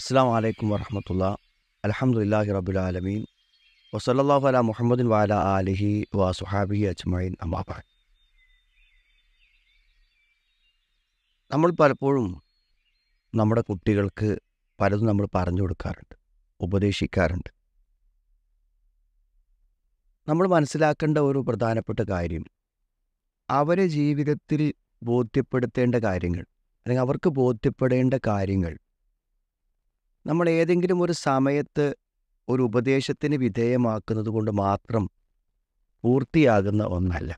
അസ്സാം വലൈക്കും വർഹമത്തുള്ള അലഹമുല്ലാഹി റബുലാലമീൻ വസല്ലാഹു അല മുഹമ്മദിൻ വാല അലഹി സുഹാബി അജ്മൈൻ അമ്മാബ നമ്മൾ പലപ്പോഴും നമ്മുടെ കുട്ടികൾക്ക് പലതും നമ്മൾ പറഞ്ഞു കൊടുക്കാറുണ്ട് ഉപദേശിക്കാറുണ്ട് നമ്മൾ മനസ്സിലാക്കേണ്ട ഒരു പ്രധാനപ്പെട്ട കാര്യം അവരെ ജീവിതത്തിൽ ബോധ്യപ്പെടുത്തേണ്ട കാര്യങ്ങൾ അല്ലെങ്കിൽ അവർക്ക് ബോധ്യപ്പെടേണ്ട കാര്യങ്ങൾ നമ്മൾ ഏതെങ്കിലും ഒരു സമയത്ത് ഒരു ഉപദേശത്തിന് വിധേയമാക്കുന്നത് കൊണ്ട് മാത്രം പൂർത്തിയാകുന്ന ഒന്നല്ല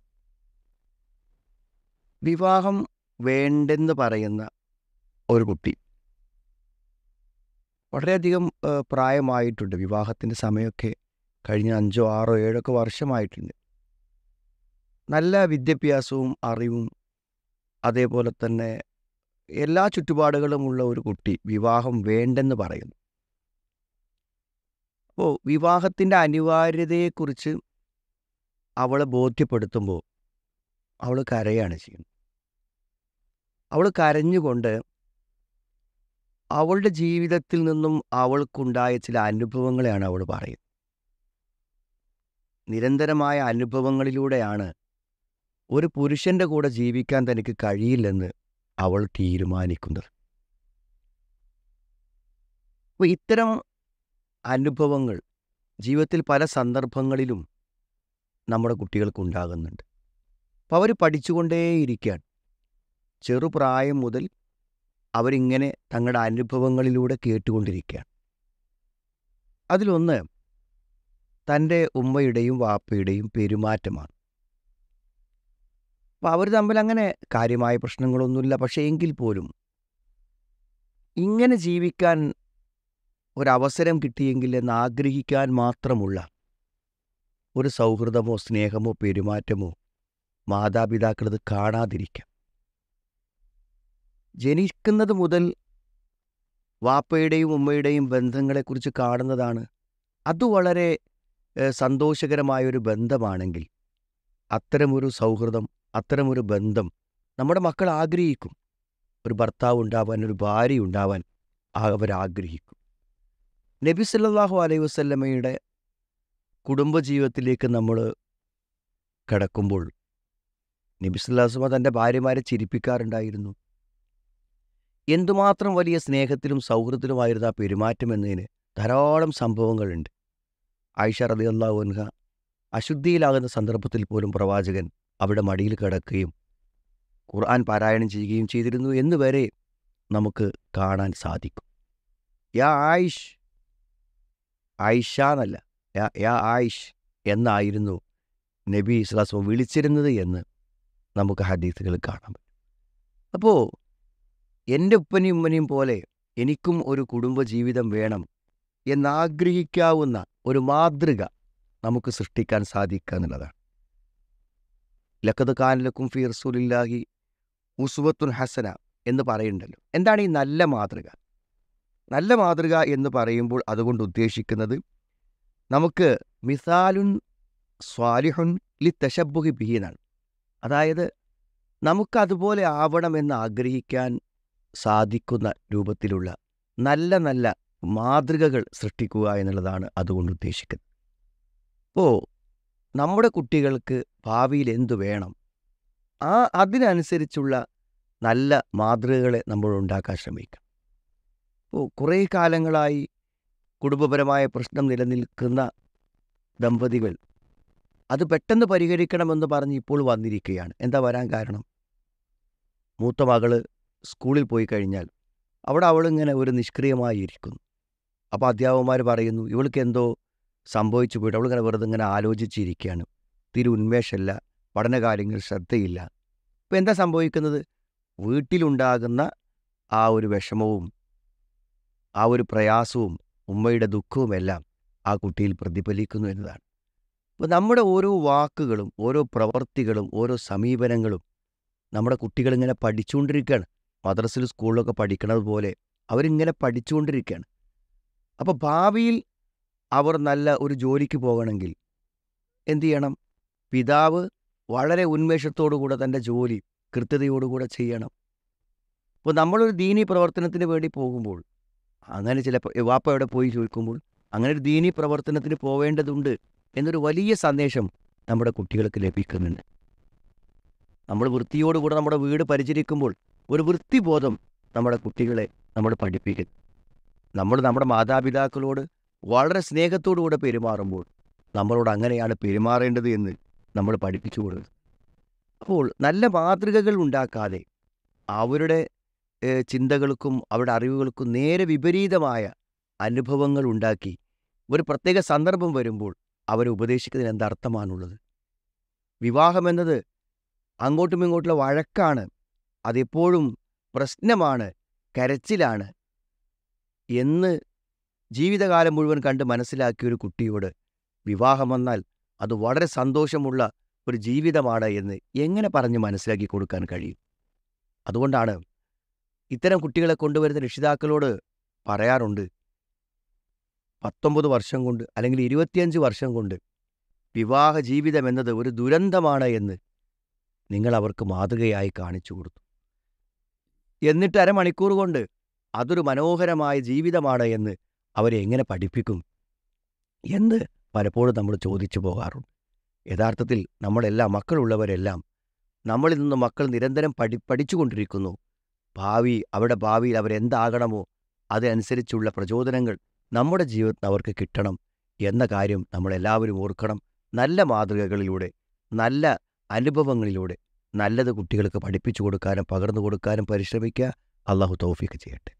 വിവാഹം വേണ്ടെന്ന് പറയുന്ന ഒരു കുട്ടി വളരെയധികം പ്രായമായിട്ടുണ്ട് വിവാഹത്തിൻ്റെ സമയമൊക്കെ കഴിഞ്ഞ അഞ്ചോ ആറോ ഒക്കെ വർഷമായിട്ടുണ്ട് നല്ല വിദ്യാഭ്യാസവും അറിവും അതേപോലെ തന്നെ എല്ലാ ചുറ്റുപാടുകളുമുള്ള ഒരു കുട്ടി വിവാഹം വേണ്ടെന്ന് പറയുന്നു അപ്പോൾ വിവാഹത്തിൻ്റെ അനിവാര്യതയെക്കുറിച്ച് അവളെ ബോധ്യപ്പെടുത്തുമ്പോൾ അവൾ കരയാണ് ചെയ്യുന്നത് അവൾ കരഞ്ഞുകൊണ്ട് അവളുടെ ജീവിതത്തിൽ നിന്നും അവൾക്കുണ്ടായ ചില അനുഭവങ്ങളെയാണ് അവൾ പറയുന്നത് നിരന്തരമായ അനുഭവങ്ങളിലൂടെയാണ് ഒരു പുരുഷൻ്റെ കൂടെ ജീവിക്കാൻ തനിക്ക് കഴിയില്ലെന്ന് അവൾ തീരുമാനിക്കുന്നത് അപ്പോൾ ഇത്തരം അനുഭവങ്ങൾ ജീവിതത്തിൽ പല സന്ദർഭങ്ങളിലും നമ്മുടെ കുട്ടികൾക്ക് ഉണ്ടാകുന്നുണ്ട് അപ്പോൾ അവർ പഠിച്ചുകൊണ്ടേയിരിക്കുകയാണ് ചെറുപ്രായം മുതൽ അവരിങ്ങനെ തങ്ങളുടെ അനുഭവങ്ങളിലൂടെ കേട്ടുകൊണ്ടിരിക്കുകയാണ് അതിലൊന്ന് തൻ്റെ ഉമ്മയുടെയും വാപ്പയുടെയും പെരുമാറ്റമാണ് അപ്പോൾ അവർ തമ്മിൽ അങ്ങനെ കാര്യമായ പ്രശ്നങ്ങളൊന്നുമില്ല പക്ഷേ എങ്കിൽ പോലും ഇങ്ങനെ ജീവിക്കാൻ ഒരവസരം കിട്ടിയെങ്കിൽ എന്ന് ആഗ്രഹിക്കാൻ മാത്രമുള്ള ഒരു സൗഹൃദമോ സ്നേഹമോ പെരുമാറ്റമോ മാതാപിതാക്കളത് കാണാതിരിക്കാം ജനിക്കുന്നത് മുതൽ വാപ്പയുടെയും ഉമ്മയുടെയും ബന്ധങ്ങളെക്കുറിച്ച് കാണുന്നതാണ് അത് വളരെ സന്തോഷകരമായൊരു ബന്ധമാണെങ്കിൽ അത്തരമൊരു സൗഹൃദം അത്തരമൊരു ബന്ധം നമ്മുടെ മക്കൾ ആഗ്രഹിക്കും ഒരു ഭർത്താവ് ഉണ്ടാവാൻ ഒരു ഭാര്യ ഉണ്ടാവാൻ അവരാഗ്രഹിക്കും നബി സല്ലാഹു അലൈഹി വസ്ല്ലമ്മയുടെ കുടുംബജീവിതത്തിലേക്ക് നമ്മൾ കിടക്കുമ്പോൾ നബി സല്ലാസ്മ തൻ്റെ ഭാര്യമാരെ ചിരിപ്പിക്കാറുണ്ടായിരുന്നു എന്തുമാത്രം വലിയ സ്നേഹത്തിലും സൗഹൃദത്തിലുമായിരുന്നു ആ പെരുമാറ്റം എന്നതിന് ധാരാളം സംഭവങ്ങളുണ്ട് ആയിഷ റലി അൻഹ അശുദ്ധിയിലാകുന്ന സന്ദർഭത്തിൽ പോലും പ്രവാചകൻ അവിടെ മടിയിൽ കിടക്കുകയും ഖുർആൻ പാരായണം ചെയ്യുകയും ചെയ്തിരുന്നു എന്ന് വരെ നമുക്ക് കാണാൻ സാധിക്കും യാ ആയിഷ് ആയിഷ എന്നല്ല യാ ആയിഷ് എന്നായിരുന്നു നബി ഇസ്ലാസോ വിളിച്ചിരുന്നത് എന്ന് നമുക്ക് ഹദീസുകൾ കാണാൻ പറ്റും അപ്പോൾ എൻ്റെ ഉപ്പനെയും ഉമ്മനെയും പോലെ എനിക്കും ഒരു കുടുംബജീവിതം വേണം എന്നാഗ്രഹിക്കാവുന്ന ഒരു മാതൃക നമുക്ക് സൃഷ്ടിക്കാൻ സാധിക്കുക എന്നുള്ളതാണ് ലക്കത് കാനലക്കും ഫി റസൂലില്ലാഹി ഉസുവത്തുൻ ഹസന എന്ന് പറയുന്നുണ്ടല്ലോ എന്താണ് ഈ നല്ല മാതൃക നല്ല മാതൃക എന്ന് പറയുമ്പോൾ അതുകൊണ്ട് ഉദ്ദേശിക്കുന്നത് നമുക്ക് മിസാലുൻ സ്വാലിഹുൻ ലി തശബുഹി ബിഹീനാണ് അതായത് നമുക്കതുപോലെ ആവണമെന്ന് ആഗ്രഹിക്കാൻ സാധിക്കുന്ന രൂപത്തിലുള്ള നല്ല നല്ല മാതൃകകൾ സൃഷ്ടിക്കുക എന്നുള്ളതാണ് അതുകൊണ്ട് ഉദ്ദേശിക്കുന്നത് അപ്പോൾ നമ്മുടെ കുട്ടികൾക്ക് ഭാവിയിൽ എന്തു വേണം ആ അതിനനുസരിച്ചുള്ള നല്ല മാതൃകകളെ നമ്മൾ ഉണ്ടാക്കാൻ ശ്രമിക്കാം ഇപ്പോൾ കുറേ കാലങ്ങളായി കുടുംബപരമായ പ്രശ്നം നിലനിൽക്കുന്ന ദമ്പതികൾ അത് പെട്ടെന്ന് പരിഹരിക്കണമെന്ന് പറഞ്ഞ് ഇപ്പോൾ വന്നിരിക്കുകയാണ് എന്താ വരാൻ കാരണം മൂത്ത മകള് സ്കൂളിൽ പോയി കഴിഞ്ഞാൽ അവിടെ അവളിങ്ങനെ ഒരു നിഷ്ക്രിയമായി ഇരിക്കുന്നു അപ്പോൾ അധ്യാപകന്മാർ പറയുന്നു ഇവൾക്ക് എന്തോ സംഭവിച്ചു പോയിട്ട് അവളിങ്ങനെ വെറുതെ ഇങ്ങനെ ആലോചിച്ചിരിക്കുകയാണ് തീരെ ഉന്മേഷമല്ല പഠനകാര്യങ്ങൾ ശ്രദ്ധയില്ല ഇപ്പം എന്താ സംഭവിക്കുന്നത് വീട്ടിലുണ്ടാകുന്ന ആ ഒരു വിഷമവും ആ ഒരു പ്രയാസവും ഉമ്മയുടെ ദുഃഖവുമെല്ലാം ആ കുട്ടിയിൽ പ്രതിഫലിക്കുന്നു എന്നതാണ് അപ്പോൾ നമ്മുടെ ഓരോ വാക്കുകളും ഓരോ പ്രവൃത്തികളും ഓരോ സമീപനങ്ങളും നമ്മുടെ കുട്ടികളിങ്ങനെ പഠിച്ചുകൊണ്ടിരിക്കുകയാണ് മദ്രസിൽ സ്കൂളിലൊക്കെ പഠിക്കണത് പോലെ അവരിങ്ങനെ പഠിച്ചുകൊണ്ടിരിക്കുകയാണ് അപ്പോൾ ഭാവിയിൽ അവർ നല്ല ഒരു ജോലിക്ക് പോകണമെങ്കിൽ എന്തു ചെയ്യണം പിതാവ് വളരെ ഉന്മേഷത്തോടുകൂടെ തൻ്റെ ജോലി കൃത്യതയോടുകൂടെ ചെയ്യണം അപ്പോൾ നമ്മളൊരു ദീനി പ്രവർത്തനത്തിന് വേണ്ടി പോകുമ്പോൾ അങ്ങനെ ചില വാപ്പ അവിടെ പോയി ചോദിക്കുമ്പോൾ അങ്ങനെ ഒരു ദീനി പ്രവർത്തനത്തിന് പോവേണ്ടതുണ്ട് എന്നൊരു വലിയ സന്ദേശം നമ്മുടെ കുട്ടികൾക്ക് ലഭിക്കുന്നുണ്ട് നമ്മൾ വൃത്തിയോടുകൂടെ നമ്മുടെ വീട് പരിചരിക്കുമ്പോൾ ഒരു വൃത്തിബോധം നമ്മുടെ കുട്ടികളെ നമ്മൾ പഠിപ്പിക്കുന്നു നമ്മൾ നമ്മുടെ മാതാപിതാക്കളോട് വളരെ സ്നേഹത്തോടുകൂടെ പെരുമാറുമ്പോൾ നമ്മളോട് അങ്ങനെയാണ് പെരുമാറേണ്ടത് എന്ന് നമ്മൾ പഠിപ്പിച്ചു കൊടുക്കും അപ്പോൾ നല്ല മാതൃകകൾ ഉണ്ടാക്കാതെ അവരുടെ ചിന്തകൾക്കും അവരുടെ അറിവുകൾക്കും നേരെ വിപരീതമായ അനുഭവങ്ങൾ ഉണ്ടാക്കി ഒരു പ്രത്യേക സന്ദർഭം വരുമ്പോൾ അവരെ ഉപദേശിക്കുന്നതിന് എന്തർത്ഥമാണുള്ളത് വിവാഹമെന്നത് അങ്ങോട്ടും ഇങ്ങോട്ടുള്ള വഴക്കാണ് അതെപ്പോഴും പ്രശ്നമാണ് കരച്ചിലാണ് എന്ന് ജീവിതകാലം മുഴുവൻ കണ്ട് മനസ്സിലാക്കിയ ഒരു കുട്ടിയോട് വിവാഹം വന്നാൽ അത് വളരെ സന്തോഷമുള്ള ഒരു ജീവിതമാണ് എന്ന് എങ്ങനെ പറഞ്ഞ് മനസ്സിലാക്കി കൊടുക്കാൻ കഴിയും അതുകൊണ്ടാണ് ഇത്തരം കുട്ടികളെ കൊണ്ടുവരുന്ന രക്ഷിതാക്കളോട് പറയാറുണ്ട് പത്തൊമ്പത് വർഷം കൊണ്ട് അല്ലെങ്കിൽ ഇരുപത്തിയഞ്ച് വർഷം കൊണ്ട് വിവാഹ ജീവിതം എന്നത് ഒരു ദുരന്തമാണ് എന്ന് നിങ്ങൾ അവർക്ക് മാതൃകയായി കാണിച്ചു കൊടുത്തു എന്നിട്ട് അരമണിക്കൂർ കൊണ്ട് അതൊരു മനോഹരമായ ജീവിതമാണ് എന്ന് അവരെ എങ്ങനെ പഠിപ്പിക്കും എന്ന് പലപ്പോഴും നമ്മൾ ചോദിച്ചു പോകാറുണ്ട് യഥാർത്ഥത്തിൽ നമ്മളെല്ലാം മക്കളുള്ളവരെല്ലാം നമ്മളിൽ നിന്ന് മക്കൾ നിരന്തരം പഠി പഠിച്ചുകൊണ്ടിരിക്കുന്നു ഭാവി അവരുടെ ഭാവിയിൽ അവരെന്താകണമോ അതനുസരിച്ചുള്ള പ്രചോദനങ്ങൾ നമ്മുടെ ജീവിതത്തിൽ അവർക്ക് കിട്ടണം എന്ന കാര്യം നമ്മളെല്ലാവരും ഓർക്കണം നല്ല മാതൃകകളിലൂടെ നല്ല അനുഭവങ്ങളിലൂടെ നല്ലത് കുട്ടികൾക്ക് പഠിപ്പിച്ചു കൊടുക്കാനും പകർന്നു കൊടുക്കാനും പരിശ്രമിക്കുക അള്ളാഹു തൗഫീക്ക് ചെയ്യട്ടെ